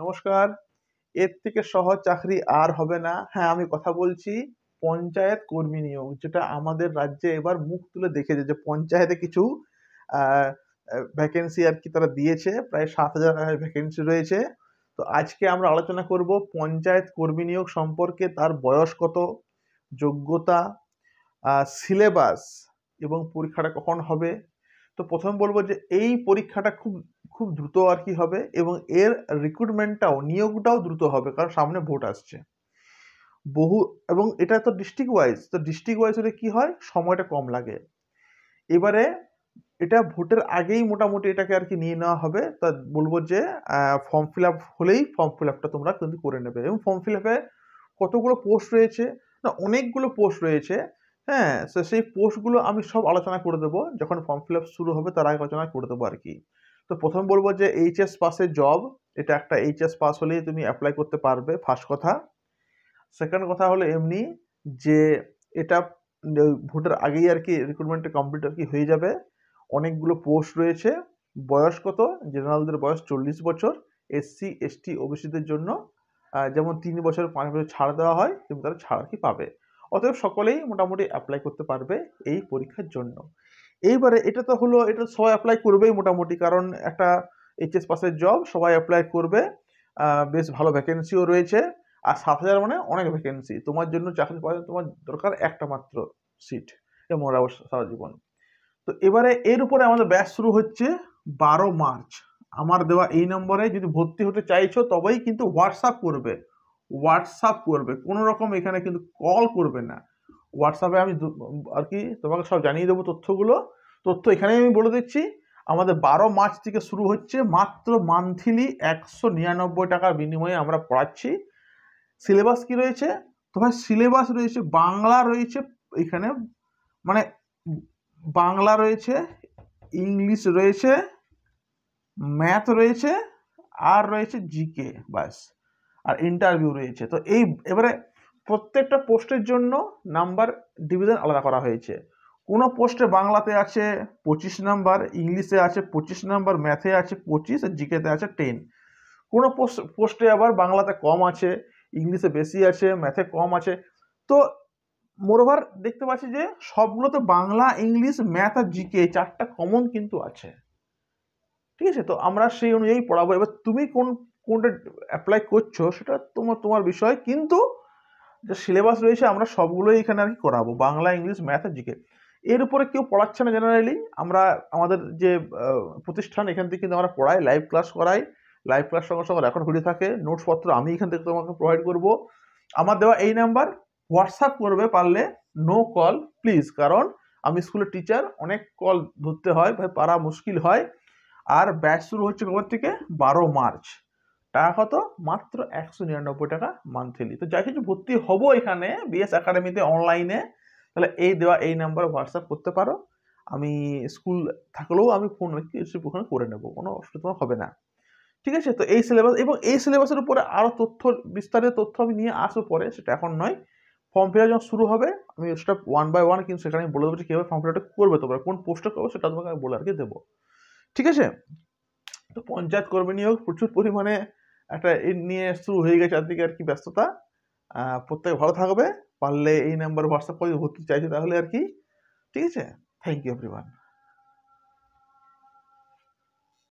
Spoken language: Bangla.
নমস্কার এর থেকে সহজ চাকরি আর হবে না হ্যাঁ আমি কথা বলছি পঞ্চায়েত কর্মী নিয়োগ যেটা আমাদের রাজ্যে এবার মুখ তুলে দেখেছে যে পঞ্চায়েতে কিছু ভ্যাকেন্সি আর কি তারা দিয়েছে প্রায় সাত হাজার ভ্যাকেন্সি রয়েছে তো আজকে আমরা আলোচনা করব পঞ্চায়েত কর্মী নিয়োগ সম্পর্কে তার বয়স কত যোগ্যতা সিলেবাস এবং পরীক্ষাটা কখন হবে তো প্রথম বলবো যে এই পরীক্ষাটা খুব খুব দ্রুত আর কি হবে এবং এর রিক্রুটমেন্টটাও নিয়োগটাও দ্রুত হবে কারণ সামনে ভোট আসছে বহু এবং এটা তো ডিস্ট্রিক্ট ওয়াইজ তো ডিস্ট্রিক্ট ওয়াইজ হলে কী হয় সময়টা কম লাগে এবারে এটা ভোটের আগেই মোটামুটি এটাকে আর কি নিয়ে নেওয়া হবে তা বলবো যে ফর্ম ফিল আপ হলেই ফর্ম ফিল আপটা তোমরা কিন্তু করে নেবে এবং ফর্ম ফিল আপে কতগুলো পোস্ট রয়েছে না অনেকগুলো পোস্ট রয়েছে হ্যাঁ সেই পোস্টগুলো আমি সব আলোচনা করে দেবো যখন ফর্ম ফিল আপ শুরু হবে তার আগে আলোচনা করে দেবো আর কি তো প্রথম বলবো যে এইচএস পাসের জব এটা একটা এইচএস পাস হলেই তুমি অ্যাপ্লাই করতে পারবে ফার্স্ট কথা সেকেন্ড কথা হলো এমনি যে এটা ভোটের আগেই আর কি রিক্রুটমেন্টটা কমপ্লিট আর কি হয়ে যাবে অনেকগুলো পোস্ট রয়েছে বয়স কত জেনারেলদের বয়স চল্লিশ বছর এসসি এসটি ওবিসিদের জন্য যেমন তিন বছর পাঁচ বছর ছাড় দেওয়া হয় তুমি তারা ছাড় কি পাবে অতএব সকলেই মোটামুটি অ্যাপ্লাই করতে পারবে এই পরীক্ষার জন্য এইবারে এটা তো হলো এটা সবাই অ্যাপ্লাই করবেই মোটামুটি কারণ একটা এইচএস পাসের জব সবাই অ্যাপ্লাই করবে বেশ ভালো ভ্যাকেন্সিও রয়েছে আর সাত হাজার মানে অনেক ভ্যাকেন্সি তোমার জন্য চাকরি পাওয়া তোমার দরকার একটা মাত্র সিট এটা সারা জীবন তো এবারে এর উপরে আমাদের ব্যাচ শুরু হচ্ছে বারো মার্চ আমার দেওয়া এই নম্বরে যদি ভর্তি হতে চাইছো তবেই কিন্তু হোয়াটসঅ্যাপ করবে হোয়াটসঅ্যাপ করবে কোনো রকম এখানে কিন্তু কল করবে না হোয়াটসঅ্যাপে আমি আর কি তোমাকে সব জানিয়ে দেবো তথ্যগুলো তথ্য এখানেই আমি বলে দিচ্ছি আমাদের বারো মার্চ থেকে শুরু হচ্ছে মাত্র মান্থলি একশো নিরানব্বই টাকার বিনিময়ে আমরা পড়াচ্ছি সিলেবাস কি রয়েছে তোমার সিলেবাস রয়েছে বাংলা রয়েছে এখানে মানে বাংলা রয়েছে ইংলিশ রয়েছে ম্যাথ রয়েছে আর রয়েছে জিকে বাস আর ইন্টারভিউ রয়েছে তো এই এবারে প্রত্যেকটা পোস্টের জন্য নাম্বার ডিভিশন আলাদা করা হয়েছে কোনো পোস্টে বাংলাতে আছে পঁচিশ নাম্বার ইংলিশে আছে পঁচিশ নাম্বার ম্যাথে আছে পঁচিশ আর জিকেতে আছে টেন কোনো পোস্টে আবার বাংলাতে কম আছে ইংলিশে বেশি আছে ম্যাথে কম আছে তো মোরোভার দেখতে পাচ্ছি যে সবগুলোতে বাংলা ইংলিশ ম্যাথ আর জিকে চারটা কমন কিন্তু আছে ঠিক আছে তো আমরা সেই অনুযায়ী পড়াবো এবার তুমি কোন কোনটা অ্যাপ্লাই করছো সেটা তোমার তোমার বিষয় কিন্তু যে সিলেবাস রয়েছে আমরা সবগুলোই এখানে আর কি করাবো বাংলা ইংলিশ ম্যাথ আর জিকে এর উপরে কেউ পড়াচ্ছে না জেনারেলি আমরা আমাদের যে প্রতিষ্ঠান এখান থেকে কিন্তু আমরা পড়াই লাইভ ক্লাস করাই লাইভ ক্লাস সঙ্গে সঙ্গে রেকর্ড ভিডিও থাকে নোটসপত্র আমি এখান থেকে তোমাকে প্রোভাইড করব আমার দেওয়া এই নাম্বার হোয়াটসঅ্যাপ করবে পারলে নো কল প্লিজ কারণ আমি স্কুলের টিচার অনেক কল ধরতে হয় ভাই পারা মুশকিল হয় আর ব্যাচ শুরু হচ্ছে কবে থেকে বারো মার্চ টাকা কত মাত্র একশো নিরানব্বই টাকা মান্থলি তো যাই কিছু ভর্তি হবো এখানে বিএস একাডেমিতে অনলাইনে তাহলে এই দেওয়া এই নাম্বারে হোয়াটসঅ্যাপ করতে পারো আমি স্কুল থাকলেও আমি ফোন কিছু ওখানে করে নেবো কোনো অসুবিধা তোমার হবে না ঠিক আছে তো এই সিলেবাস এবং এই সিলেবাসের উপরে আরও তথ্য বিস্তারিত তথ্য আমি নিয়ে আসবো পরে সেটা এখন নয় ফর্ম ফিল যখন শুরু হবে আমি সেটা ওয়ান বাই ওয়ান কিন্তু সেখানে আমি বলে দেবো যে কীভাবে ফর্ম ফিল করবে তোমরা কোন পোস্টে করবে সেটা তোমাকে আমি বলে আর কি দেবো ঠিক আছে তো পঞ্চায়েত কর্মী নিয়োগ প্রচুর পরিমাণে একটা নিয়ে শুরু হয়ে গেছে চারদিকে আর কি ব্যস্ততা প্রত্যেকে ভালো থাকবে পারলে এই নাম্বারে হোয়াটসঅ্যাপ করে ভর্তি চাইছে তাহলে আর কি ঠিক আছে থ্যাংক ইউ এভরিওয়ান